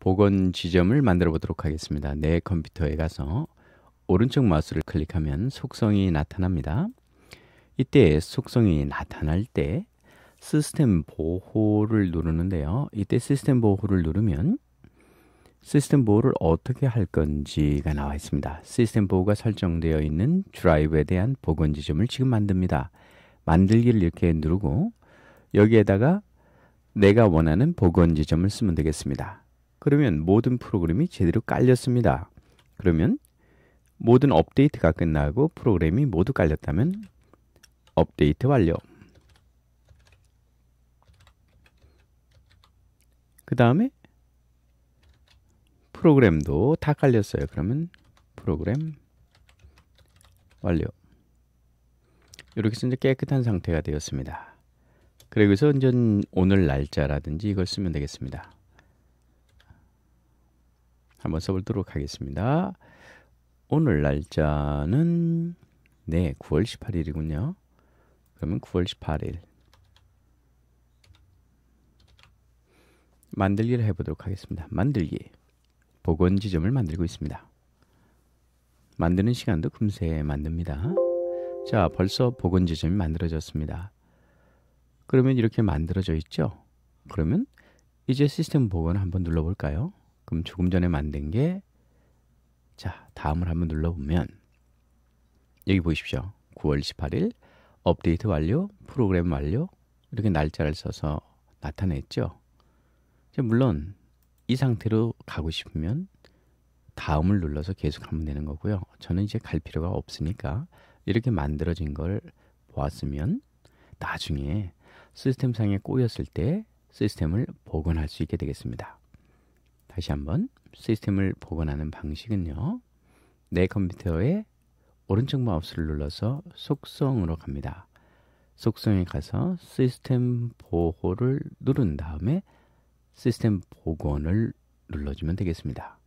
복원 지점을 만들어 보도록 하겠습니다. 내 컴퓨터에 가서 오른쪽 마우스를 클릭하면 속성이 나타납니다. 이때 속성이 나타날 때 시스템 보호를 누르는데요. 이때 시스템 보호를 누르면 시스템 보호를 어떻게 할 건지가 나와 있습니다. 시스템 보호가 설정되어 있는 드라이브에 대한 복원 지점을 지금 만듭니다. 만들기를 이렇게 누르고 여기에다가 내가 원하는 복원 지점을 쓰면 되겠습니다. 그러면 모든 프로그램이 제대로 깔렸습니다. 그러면 모든 업데이트가 끝나고 프로그램이 모두 깔렸다면 업데이트 완료. 그 다음에 프로그램도 다 깔렸어요. 그러면 프로그램 완료. 이렇게 해서 이제 깨끗한 상태가 되었습니다. 그리고서 이제 오늘 날짜라든지 이걸 쓰면 되겠습니다. 한번 써보도록 하겠습니다. 오늘 날짜는 네, 9월 18일이군요. 그러면 9월 18일 만들기를 해보도록 하겠습니다. 만들기 복원 지점을 만들고 있습니다. 만드는 시간도 금세 만듭니다. 자, 벌써 복원 지점이 만들어졌습니다. 그러면 이렇게 만들어져 있죠? 그러면 이제 시스템 복원을 한번 눌러볼까요? 그럼 조금 전에 만든 게 자, 다음을 한번 눌러보면 여기 보십시오. 9월 18일 업데이트 완료, 프로그램 완료 이렇게 날짜를 써서 나타냈죠. 물론 이 상태로 가고 싶으면 다음을 눌러서 계속하면 되는 거고요. 저는 이제 갈 필요가 없으니까 이렇게 만들어진 걸 보았으면 나중에 시스템상에 꼬였을 때 시스템을 복원할 수 있게 되겠습니다. 다시 한번 시스템을 복원하는 방식은요. 내 컴퓨터에 오른쪽 마우스를 눌러서 속성으로 갑니다. 속성에 가서 시스템 보호를 누른 다음에 시스템 복원을 눌러주면 되겠습니다.